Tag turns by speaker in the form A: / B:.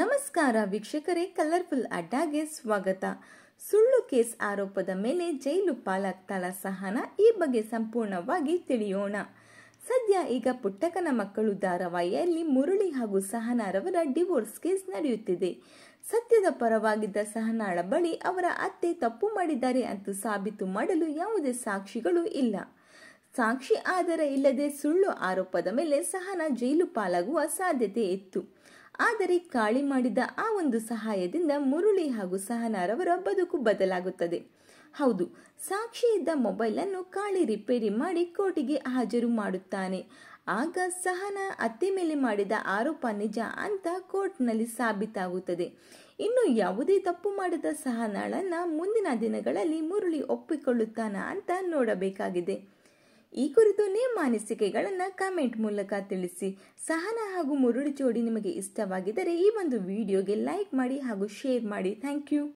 A: ನಮಸ್ಕಾರ ವೀಕ್ಷಕರೇ ಕಲರ್ಫುಲ್ ಅಡ್ಡಾಗೆ ಸ್ವಾಗತ ಸುಳ್ಳು ಕೇಸ್ ಆರೋಪದ ಮೇಲೆ ಜೈಲು ಪಾಲಾಗ್ತಾಳ ಸಹನ ಈ ಬಗ್ಗೆ ಸಂಪೂರ್ಣವಾಗಿ ತಿಳಿಯೋಣ ಸದ್ಯ ಈಗ ಪುಟ್ಟಕನ ಮಕ್ಕಳು ಧಾರಾವಾಹಿಯಲ್ಲಿ ಮುರಳಿ ಹಾಗೂ ಸಹನಾರವರ ಡಿವೋರ್ಸ್ ಕೇಸ್ ನಡೆಯುತ್ತಿದೆ ಸತ್ಯದ ಪರವಾಗಿದ್ದ ಸಹನಾಳ ಬಳಿ ಅವರ ಅತ್ತೆ ತಪ್ಪು ಮಾಡಿದ್ದಾರೆ ಅಂತ ಸಾಬೀತು ಮಾಡಲು ಯಾವುದೇ ಸಾಕ್ಷಿಗಳು ಇಲ್ಲ ಸಾಕ್ಷಿ ಆಧಾರ ಇಲ್ಲದೆ ಸುಳ್ಳು ಆರೋಪದ ಮೇಲೆ ಸಹನ ಜೈಲು ಪಾಲಾಗುವ ಸಾಧ್ಯತೆ ಇತ್ತು ಆದರೆ ಕಾಳಿ ಮಾಡಿದ ಆ ಒಂದು ಸಹಾಯದಿಂದ ಮುರುಳಿ ಹಾಗೂ ಸಹನಾರವರ ಬದುಕು ಬದಲಾಗುತ್ತದೆ ಹೌದು ಸಾಕ್ಷಿ ಇದ್ದ ಮೊಬೈಲ್ ಅನ್ನು ಕಾಳಿ ರಿಪೇರಿ ಮಾಡಿ ಕೋರ್ಟಿಗೆ ಹಾಜರು ಮಾಡುತ್ತಾನೆ ಆಗ ಸಹನ ಅತ್ತೆ ಮೇಲೆ ಮಾಡಿದ ಆರೋಪ ನಿಜ ಅಂತ ಕೋರ್ಟ್ನಲ್ಲಿ ಸಾಬೀತಾಗುತ್ತದೆ ಇನ್ನು ಯಾವುದೇ ತಪ್ಪು ಮಾಡಿದ ಸಹನಾಳನ್ನ ಮುಂದಿನ ದಿನಗಳಲ್ಲಿ ಮುರುಳಿ ಒಪ್ಪಿಕೊಳ್ಳುತ್ತಾನ ಅಂತ ನೋಡಬೇಕಾಗಿದೆ ಈ ಕುರಿತು ನಿಮ್ಮ ಅನಿಸಿಕೆಗಳನ್ನು ಕಮೆಂಟ್ ಮೂಲಕ ತಿಳಿಸಿ ಸಹನ ಹಾಗೂ ಮುರುಳಿ ಜೋಡಿ ನಿಮಗೆ ಇಷ್ಟವಾಗಿದ್ದರೆ ಈ ಒಂದು ವಿಡಿಯೋಗೆ ಲೈಕ್ ಮಾಡಿ ಹಾಗೂ ಶೇರ್ ಮಾಡಿ ಥ್ಯಾಂಕ್ ಯು